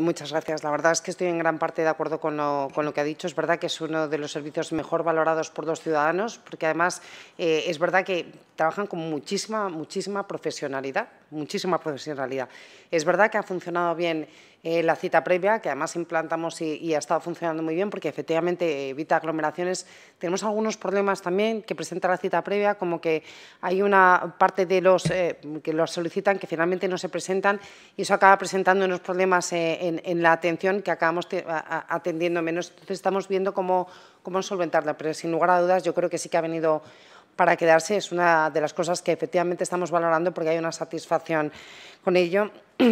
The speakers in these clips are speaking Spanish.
Muchas gracias. La verdad es que estoy en gran parte de acuerdo con lo, que ha dicho. Es verdad que es uno de los servicios mejor valorados por los ciudadanos, porque además eh, es verdad que trabajan con muchísima, muchísima profesionalidad en realidad. Es verdad que ha funcionado bien eh, la cita previa, que además implantamos y, ha estado funcionando muy bien porque efectivamente eh, evita aglomeraciones. Tenemos algunos problemas también que presenta la cita previa, como que hay una parte de los eh, que los solicitan que finalmente no se presentan y eso acaba presentando unos problemas en, la atención que acabamos atendiendo menos. Entonces estamos viendo cómo, cómo solventarla, pero sin lugar a dudas yo creo que sí que ha venido para quedarse es una de las cosas que efectivamente estamos valorando porque hay una satisfacción con ello.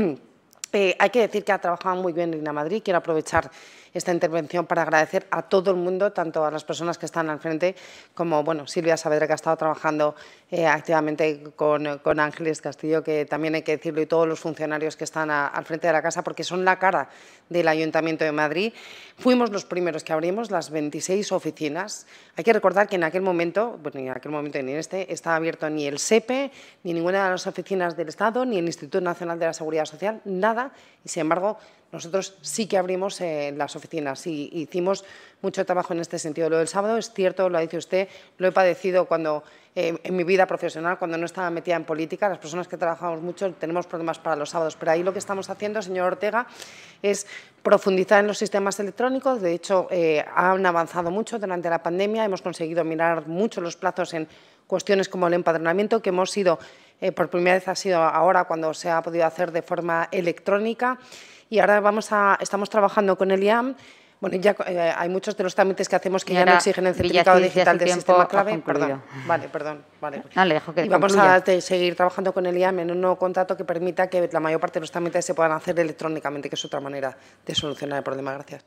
hay que decir que ha trabajado muy bien Lina Madrid. Quiero aprovechar esta intervención para agradecer a todo el mundo, tanto a las personas que están al frente como bueno, Silvia Saavedra, que ha estado trabajando eh, activamente con, Ángeles Castillo, que también hay que decirlo, y todos los funcionarios que están al frente de la casa, porque son la cara del Ayuntamiento de Madrid. Fuimos los primeros que abrimos las 26 oficinas. Hay que recordar que en aquel momento, bueno, en aquel momento ni en este, estaba abierto ni el SEPE, e, ni ninguna de las oficinas del Estado, ni el Instituto Nacional de la Seguridad Social, nada y sin embargo nosotros sí que abrimos eh, las oficinas y hicimos mucho trabajo en este sentido. Lo del sábado es cierto, lo dice usted, lo he padecido cuando eh, en mi vida profesional, cuando no estaba metida en política, las personas que trabajamos mucho tenemos problemas para los sábados, pero ahí lo que estamos haciendo, señor Ortega, es profundizar en los sistemas electrónicos. De hecho, eh, han avanzado mucho durante la pandemia, hemos conseguido mirar mucho los plazos en cuestiones como el empadronamiento, que hemos sido eh, por primera vez ha sido ahora cuando se ha podido hacer de forma electrónica y ahora vamos a, estamos trabajando con el IAM. Bueno, ya eh, hay muchos de los trámites que hacemos que ya no exigen el certificado digital del sistema clave. Perdón, vale, perdón. Vale. vamos a seguir trabajando con el IAM en un nuevo contrato que permita que la mayor parte de los trámites se puedan hacer electrónicamente, que es otra manera de solucionar el problema. Gracias.